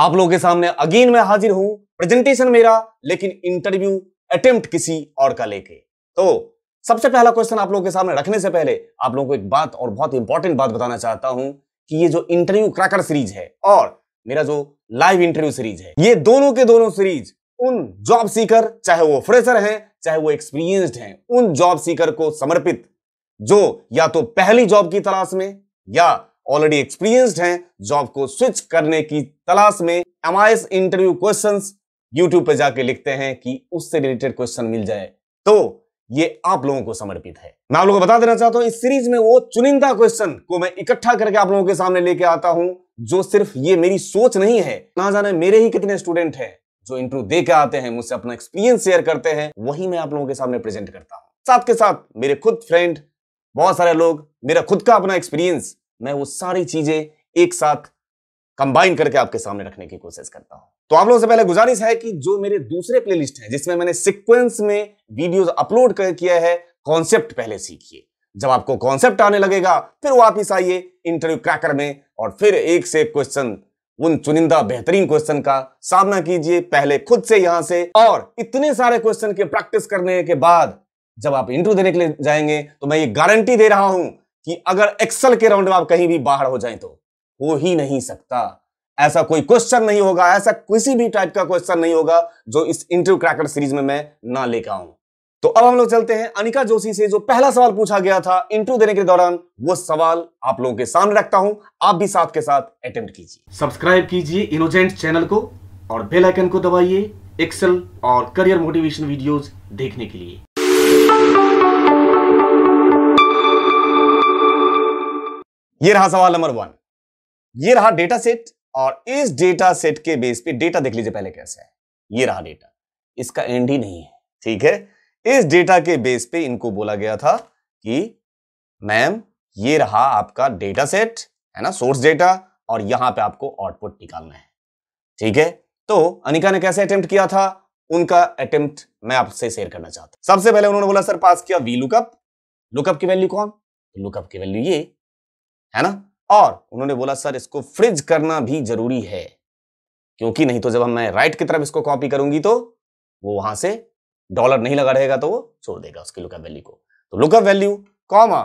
आप लोगों के सामने अगेन मैं हाजिर हूं प्रेजेंटेशन मेरा लेकिन इंटरव्यू अटेम्प्ट किसी और का लेके तो सबसे पहला क्वेश्चन आप लोगों के सामने रखने से पहले आप लोगों को एक बात और बहुत इंपॉर्टेंट बात बताना चाहता हूं कि ये जो इंटरव्यू क्रैकर सीरीज है और मेरा जो लाइव इंटरव्यू सीरीज है ये दोनों के दोनों सीरीज उन जॉब सीकर चाहे वो फ्रेशर हैं चाहे वो एक्सपीरियंस्ड हैं उन जॉब सीकर को समर्पित जो या तो पहली जॉब की तलाश में या ऑलरेडी एक्सपीरियंस्ड हैं जॉब को स्विच करने की तलाश में एम इंटरव्यू क्वेश्चन यूट्यूब पर जाके लिखते हैं कि उससे रिलेटेड क्वेश्चन मिल जाए तो ये आप लोगों को समर्पित है मैं आप लोगों को बता देना चाहता हूं इस सीरीज में वो चुनिंदा क्वेश्चन को मैं इकट्ठा करके आप लोगों के सामने लेके आता हूं जो सिर्फ ये मेरी सोच नहीं है ना जाने मेरे ही कितने स्टूडेंट हैं जो इंटरव्यू दे के आते हैं मुझसे अपना एक्सपीरियंस शेयर करते हैं वही मैं आप लोगों के सामने प्रेजेंट करता हूँ साथ के साथ मेरे खुद फ्रेंड बहुत सारे लोग मेरा खुद का अपना एक्सपीरियंस मैं वो सारी चीजें एक साथ कंबाइन करके आपके सामने रखने की कोशिश करता हूं तो आप लोगों से पहले गुजारिश है कि जो मेरे दूसरे प्लेलिस्ट हैं जिसमें मैंने सिक्वेंस में वीडियोस अपलोड कर किया है कॉन्सेप्ट पहले सीखिए जब आपको कॉन्सेप्ट आने लगेगा फिर वापिस आइए इंटरव्यू क्रैकर में और फिर एक से एक क्वेश्चन उन चुनिंदा बेहतरीन क्वेश्चन का सामना कीजिए पहले खुद से यहां से और इतने सारे क्वेश्चन के प्रैक्टिस करने के बाद जब आप इंटरव्यू देने के लिए जाएंगे तो मैं ये गारंटी दे रहा हूं कि अगर एक्सेल के राउंड में आप कहीं भी बाहर हो जाए तो हो ही नहीं सकता ऐसा कोई क्वेश्चन नहीं होगा ऐसा किसी भी टाइप का क्वेश्चन नहीं होगा जो इस इंटरव्यू क्रैकर सीरीज में मैं ना लेकर आऊं तो अब हम लोग चलते हैं अनिका जोशी से जो पहला सवाल पूछा गया था इंटरव्यू देने के दौरान वो सवाल आप लोगों के सामने रखता हूं आप भी साथ के साथ अटेम्प्ट कीजिए सब्सक्राइब कीजिए इनोजेंट चैनल को और बेलाइकन को दबाइए एक्सेल और करियर मोटिवेशन वीडियोस देखने के लिए ये रहा सवाल नंबर वन ये रहा डेटा सेट और इस डेटा सेट के बेस पे डेटा देख लीजिए पहले कैसे है ये रहा डेटा इसका एंड ही नहीं है ठीक है इस डेटा के बेस पे इनको बोला गया था कि मैम ये रहा आपका डेटा सेट है ना सोर्स डेटा और यहां पे आपको आउटपुट निकालना है ठीक है तो अनिका ने कैसे अटेम्प्ट किया था उनका अटेम्प्ट मैं आपसे शेयर करना चाहता हूं सबसे पहले उन्होंने बोला सर पास किया वी लुकअप लुकअप की वैल्यू कौन लुकअप तो की वैल्यू ये है ना और उन्होंने बोला सर इसको फ्रिज करना भी जरूरी है क्योंकि नहीं तो जब हम मैं राइट की तरफ इसको कॉपी करूंगी तो वो वहां से डॉलर नहीं लगा रहेगा तो वो छोड़ देगा उसकी लुकअप वैल्यू को तो lookup value comma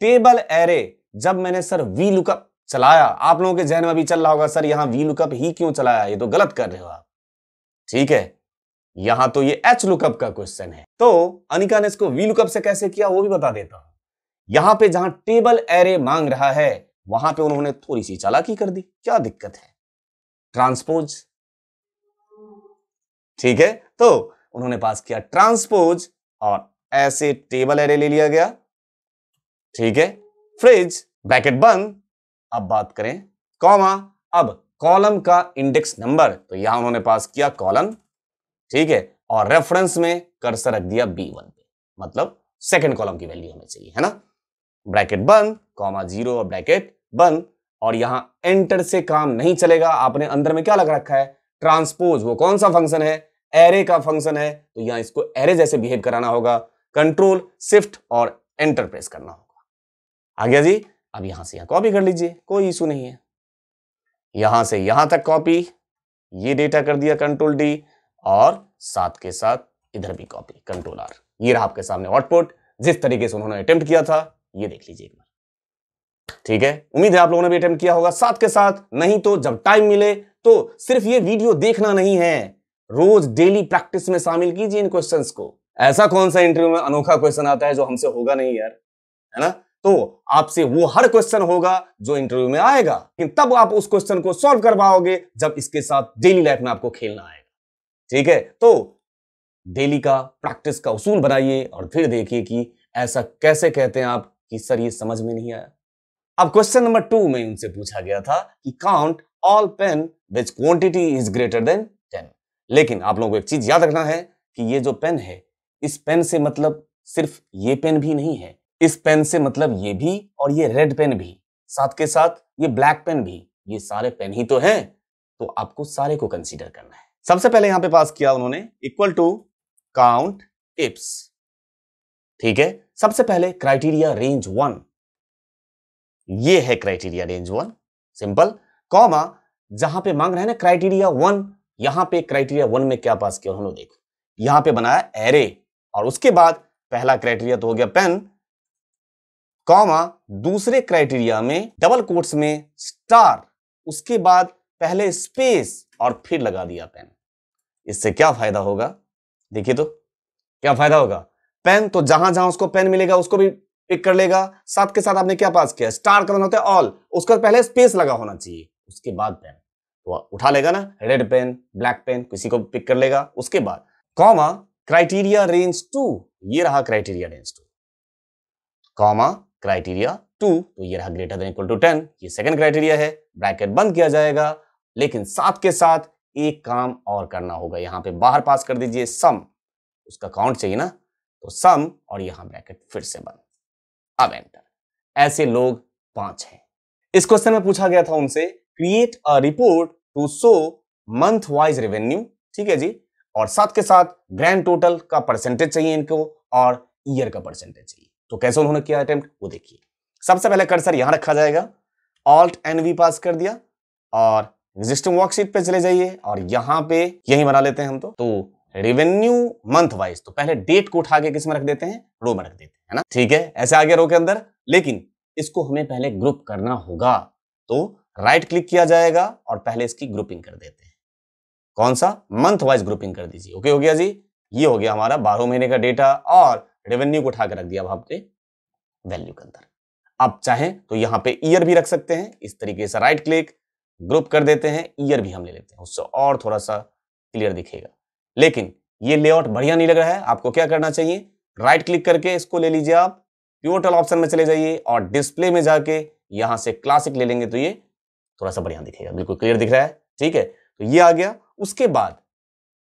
table array जब मैंने सर वी लुकअप चलाया आप लोगों के जहन में अभी चल रहा होगा सर यहां वी लुकअप ही क्यों चलाया ये तो गलत कर रहे हो आप ठीक है यहां तो ये एच लुकअप का क्वेश्चन है तो अनिका ने इसको वी लुकअप से कैसे किया वो भी बता देता हूं यहां पे जहां टेबल एरे मांग रहा है वहां पे उन्होंने थोड़ी सी चालाकी कर दी क्या दिक्कत है ट्रांसपोज ठीक है तो उन्होंने पास किया ट्रांसपोज और ऐसे टेबल एरे ले लिया गया ठीक है फ्रिज ब्रैकेट बंद अब बात करें कॉमा अब कॉलम का इंडेक्स नंबर तो यहां उन्होंने पास किया कॉलम ठीक है और रेफरेंस में कर्सर रख दिया बी वन पे मतलब सेकंड कॉलम की वैल्यू हमें चाहिए है ना ब्रैकेट बंद कॉमा जीरो और ब्रैकेट बंद और यहां एंटर से काम नहीं चलेगा आपने अंदर में क्या लग रखा है ट्रांसपोज वो कौन सा फंक्शन है एरे का फंक्शन है तो यहां इसको एरे जैसे बिहेव कराना होगा कंट्रोल शिफ्ट और एंटर प्रेस करना होगा आ गया जी अब यहां से यहां कॉपी कर लीजिए कोई इशू नहीं है यहां से यहां तक कॉपी ये डेटा कर दिया कंट्रोल डी और साथ के साथ इधर भी कॉपी कंट्रोल आर ये रहा आपके सामने आउटपुट जिस तरीके से उन्होंने अटेम्प्ट किया था ये देख लीजिए एक बार ठीक है उम्मीद है आप लोगों ने भी अटेम्प्ट किया होगा साथ के साथ नहीं तो जब टाइम मिले तो सिर्फ ये वीडियो देखना नहीं है रोज डेली प्रैक्टिस में शामिल कीजिए इन क्वेश्चंस को ऐसा कौन सा इंटरव्यू में अनोखा क्वेश्चन आता है जो हमसे होगा नहीं यार है ना तो आपसे वो हर क्वेश्चन होगा जो इंटरव्यू में आएगा लेकिन तब आप उस क्वेश्चन को सॉल्व कर पाओगे जब इसके साथ डेली लाइफ में आपको खेलना आएगा ठीक है तो डेली का प्रैक्टिस का उसूल बनाइए और फिर देखिए कि ऐसा कैसे कहते हैं आप कि सर ये समझ में नहीं आया अब क्वेश्चन नंबर टू में उनसे पूछा गया था कि count all pen which quantity is greater than ten लेकिन आप लोगों को एक चीज याद रखना है कि ये जो पेन है इस पेन से मतलब सिर्फ ये पेन भी नहीं है इस पेन से मतलब ये भी और ये रेड पेन भी साथ के साथ ये ब्लैक पेन भी ये सारे पेन ही तो हैं तो आपको सारे को कंसीडर करना है सबसे पहले यहां पे पास किया उन्होंने इक्वल टू काउंट टिप्स ठीक है सबसे पहले क्राइटेरिया रेंज वन ये है criteria range one simple comma जहां पे मांग रहे हैं ना क्राइटेरिया वन यहां पे क्राइटेरिया वन में क्या पास किया उन्होंने देखो यहां पे बनाया एरे और उसके बाद पहला क्राइटेरिया तो हो गया पेन कॉमा दूसरे क्राइटेरिया में डबल कोट्स में स्टार उसके बाद पहले स्पेस और फिर लगा दिया पेन इससे क्या फायदा होगा देखिए तो क्या फायदा होगा पेन तो जहां जहां उसको पेन मिलेगा उसको भी पिक कर लेगा साथ के साथ आपने क्या पास किया स्टार करना होता है ऑल उसका पहले स्पेस लगा होना चाहिए उसके बाद पेन तो उठा लेगा ना रेड पेन ब्लैक पेन किसी को पिक कर लेगा उसके बाद कॉमा क्राइटेरिया रेंज टू ये रहा criteria range two comma criteria two तो ये रहा greater than equal to ten ये सेकंड क्राइटेरिया है ब्रैकेट बंद किया जाएगा लेकिन साथ के साथ एक काम और करना होगा यहां पे बाहर पास कर दीजिए सम उसका काउंट चाहिए ना तो सम और यहां ब्रैकेट फिर से बंद अब एंटर ऐसे लोग पांच हैं इस क्वेश्चन में पूछा गया था उनसे create a report to show month wise revenue ठीक है जी और साथ के साथ ग्रैंड टोटल का परसेंटेज चाहिए इनको और ईयर का परसेंटेज चाहिए तो कैसे उन्होंने किया अटेम्प्ट वो देखिए सबसे पहले कर्सर यहां रखा जाएगा ऑल्ट एन वी पास कर दिया और एग्जिस्टिंग वर्कशीट पे चले जाइए और यहां पे यही बना लेते हैं हम तो, तो रेवेन्यू मंथ वाइज तो पहले डेट को उठा के किस में रख देते हैं रो में रख देते हैं ना ठीक है ऐसे आगे रो के अंदर लेकिन इसको हमें पहले ग्रुप करना होगा तो राइट क्लिक किया जाएगा और पहले इसकी ग्रुपिंग कर देते हैं कौन सा मंथ वाइज ग्रुपिंग कर दीजिए ओके हो गया जी ये हो गया हमारा बारह महीने का डेटा और रेवेन्यू को उठा के रख दिया अब वैल्यू के अंदर आप चाहें तो यहाँ पे ईयर भी रख सकते हैं इस तरीके से राइट क्लिक ग्रुप कर देते हैं ईयर भी हम ले लेते हैं उससे और थोड़ा सा क्लियर दिखेगा लेकिन ये लेआउट बढ़िया नहीं लग रहा है आपको क्या करना चाहिए राइट क्लिक करके इसको ले लीजिए आप प्योटल ऑप्शन में चले जाइए और डिस्प्ले में जाके यहां से क्लासिक ले लेंगे तो ये थोड़ा सा बढ़िया दिखेगा बिल्कुल क्लियर दिख रहा है ठीक है तो ये आ गया उसके बाद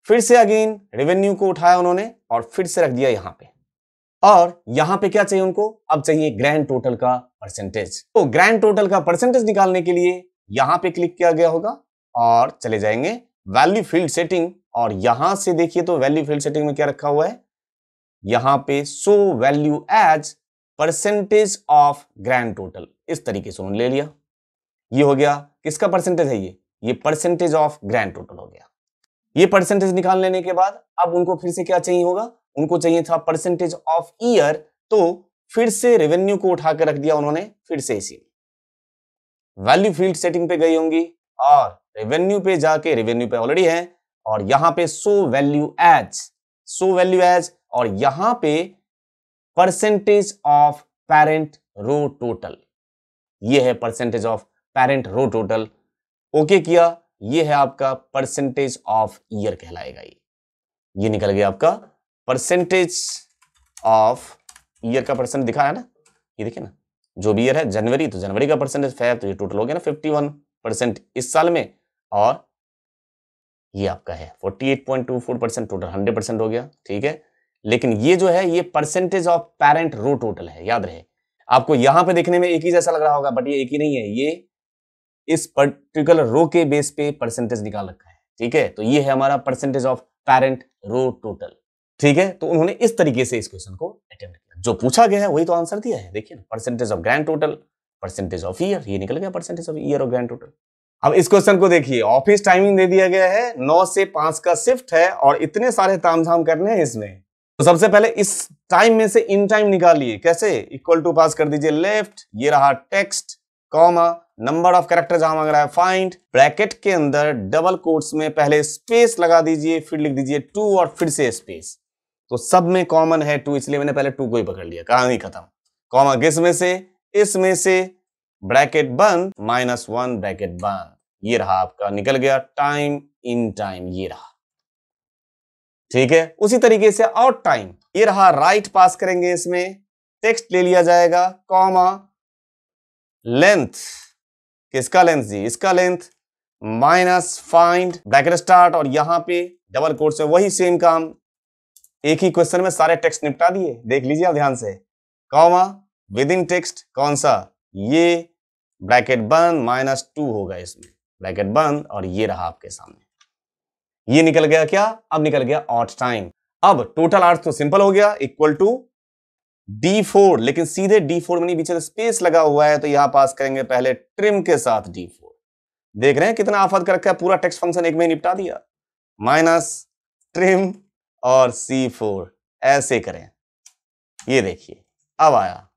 फिर से अगेन रेवेन्यू को उठाया उन्होंने और फिर से रख दिया यहां पे और यहां पे क्या चाहिए उनको अब चाहिए ग्रैंड टोटल का परसेंटेज तो ग्रैंड टोटल का परसेंटेज निकालने के लिए यहां पे क्लिक किया गया होगा और चले जाएंगे वैल्यू फील्ड सेटिंग और यहां से देखिए तो वैल्यू फील्ड सेटिंग में क्या रखा हुआ है यहां पे show value as percentage of grand total इस तरीके से उन्होंने ले लिया ये हो गया किसका परसेंटेज है ये ये परसेंटेज ऑफ ग्रैंड टोटल हो गया ये परसेंटेज निकाल लेने के बाद अब उनको फिर से क्या चाहिए होगा उनको चाहिए था परसेंटेज ऑफ ईयर तो फिर से रेवेन्यू को उठाकर रख दिया उन्होंने फिर से इसी वैल्यू फील्ड सेटिंग पे गई होंगी और रेवेन्यू पे जाके रेवेन्यू पे ऑलरेडी है और यहां पे show value as show value as और यहां पे percentage of parent row total ये है percentage of parent row total okay किया ये है आपका परसेंटेज ऑफ ईयर कहलाएगा ये ये निकल गया आपका परसेंटेज ऑफ ईयर का परसेंट दिखा है ना ये देखिए ना जो भी ईयर है जनवरी तो जनवरी का परसेंटेज फाइव तो ये टोटल हो गया ना फिफ्टी वन परसेंट इस साल में और ये आपका है 48.24 परसेंट टोटल 100 परसेंट हो गया ठीक है लेकिन ये जो है ये percentage of parent row total है याद रहे आपको यहां पे देखने में एक ही जैसा लग रहा होगा बट ये एक ही नहीं है ये इस पर्टिकुलर रो के बेस पे परसेंटेज निकाल रखा है ठीक है तो ये है हमारा percentage of parent row total ठीक है तो उन्होंने इस तरीके से इस क्वेश्चन को अटेम्प्ट किया जो पूछा गया है वही तो आंसर दिया है देखिए ना percentage of grand total percentage of year ये निकल गया परसेंटेज ऑफ ईयर और ग्रैंड टोटल अब इस क्वेश्चन को देखिए ऑफिस टाइमिंग दे दिया गया है नौ से पांच का शिफ्ट है और इतने सारे तामझाम करने हैं इसमें तो सबसे पहले इस टाइम में से इन टाइम निकालिए कैसे इक्वल टू पास कर दीजिए लेफ्ट ये रहा text comma number of character जहां मांग रहा है फाइंड ब्रैकेट के अंदर डबल कोट्स में पहले स्पेस लगा दीजिए फिर लिख दीजिए टू और फिर से स्पेस तो सब में कॉमन है टू इसलिए मैंने पहले टू को ही पकड़ लिया कहा नहीं खत्म कॉमा किस में से इसमें से ब्रैकेट बंद माइनस वन ब्रैकेट बंद ये रहा आपका निकल गया टाइम इन टाइम ये रहा ठीक है उसी तरीके से आउट टाइम ये रहा राइट पास करेंगे इसमें टेक्स्ट ले लिया जाएगा कॉमा लेंथ किसका लेंथ जी इसका length minus find bracket start और यहां पे डबल कोर्ट से वही सेम काम एक ही क्वेश्चन में सारे टेक्स्ट निपटा दिए देख लीजिए ध्यान से कॉमा विद इन टेक्स्ट कौन सा ये ब्रैकेट बंद माइनस टू होगा इसमें ब्रैकेट बंद और ये रहा आपके सामने ये निकल गया क्या अब निकल गया ऑट टाइम अब टोटल आर्ट तो सिंपल हो गया इक्वल टू डी फोर लेकिन सीधे डी फोर में नहीं स्पेस लगा हुआ है तो यहां पास करेंगे पहले ट्रिम के साथ डी फोर देख रहे हैं कितना आफत कर रखा है पूरा टेक्स्ट फंक्शन एक में निपटा दिया माइनस ट्रिम और सी फोर ऐसे करें ये देखिए अब आया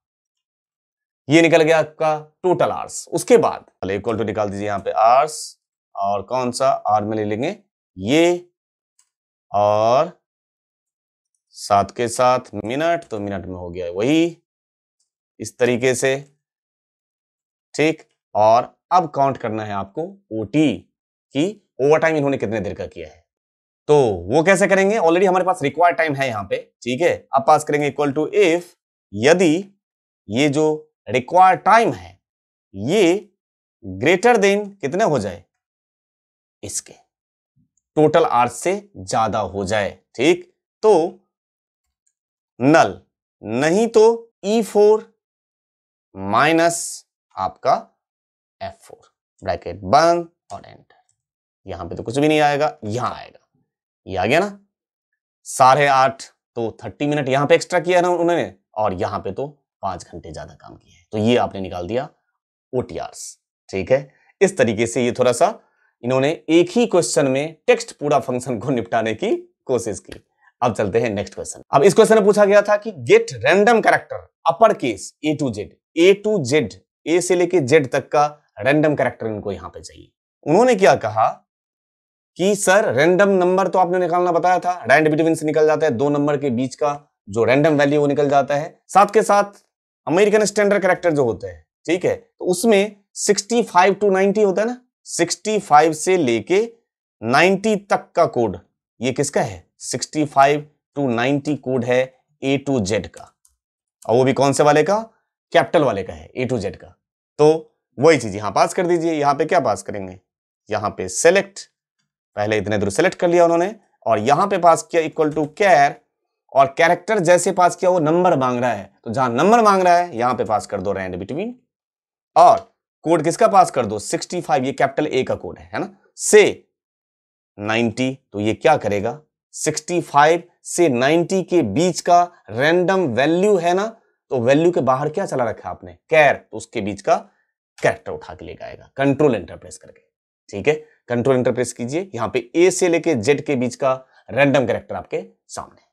ये निकल गया आपका टोटल आर्स उसके बाद इक्वल टू निकाल दीजिए यहां पे आर्स और कौन सा आर में ले लेंगे ये और साथ के साथ मिनट तो मिनट में हो गया वही इस तरीके से ठीक और अब काउंट करना है आपको ओटी की ओवर टाइम इन्होंने कितने देर का किया है तो वो कैसे करेंगे ऑलरेडी हमारे पास रिक्वायर्ड टाइम है यहां पे ठीक है अब पास करेंगे इक्वल टू इफ यदि ये जो रिक्वायर टाइम है ये ग्रेटर देन कितने हो जाए इसके टोटल आर से ज्यादा हो जाए ठीक तो नल नहीं तो ई फोर माइनस आपका एफ फोर ब्रैकेट बंद और एंटर यहां पे तो कुछ भी नहीं आएगा यहां आएगा ये आ गया ना साढ़े आठ तो थर्टी मिनट यहां पे एक्स्ट्रा किया ना उन्होंने और यहां पे तो पाँच घंटे ज़्यादा काम किए हैं तो ये आपने निकाल दिया ओ ठीक है इस तरीके से ये थोड़ा सा इन्होंने एक ही क्वेश्चन में टेक्स्ट पूरा फंक्शन को निपटाने की कोशिश की अब चलते हैं नेक्स्ट क्वेश्चन अब इस क्वेश्चन में पूछा गया था कि get random character upper case A to Z A to Z A से लेके जेड तक का रैंडम कैरेक्टर इनको यहां पे चाहिए उन्होंने क्या कहा कि सर रैंडम नंबर तो आपने निकालना बताया था रैंड बिटवीन से निकल जाता है दो नंबर के बीच का जो रैंडम वैल्यू वो निकल जाता है साथ के साथ अमेरिकन स्टैंडर्ड करेक्टर जो होते हैं ठीक है तो उसमें 65 टू 90 होता है ना 65 से लेके 90 तक का कोड ये किसका है 65 टू 90 कोड है ए टू जेड का और वो भी कौन से वाले का कैपिटल वाले का है ए टू जेड का तो वही चीज यहां पास कर दीजिए यहां पे क्या पास करेंगे यहां पे सेलेक्ट पहले इतने दूर सेलेक्ट कर लिया उन्होंने और यहां पे पास किया इक्वल टू कैर और कैरेक्टर जैसे पास किया वो नंबर मांग रहा है तो जहां नंबर मांग रहा है यहां पे पास कर दो रैंड बिटवीन और कोड किसका पास कर दो 65 ये कैपिटल ए का कोड है है ना से 90 तो ये क्या करेगा 65 से 90 के बीच का रैंडम वैल्यू है ना तो वैल्यू के बाहर क्या चला रखा आपने कैर तो उसके बीच का कैरेक्टर उठा के लेकर आएगा कंट्रोल इंटरप्रेस करके ठीक है कंट्रोल इंटरप्रेस कीजिए यहां पे ए से लेके जेड के बीच का रैंडम कैरेक्टर आपके सामने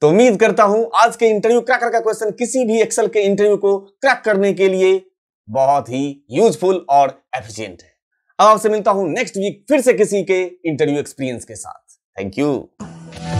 तो उम्मीद करता हूं आज के इंटरव्यू क्रैकर का क्वेश्चन किसी भी एक्सेल के इंटरव्यू को क्रैक करने के लिए बहुत ही यूजफुल और एफिशिएंट है अब आपसे मिलता हूं नेक्स्ट वीक फिर से किसी के इंटरव्यू एक्सपीरियंस के साथ थैंक यू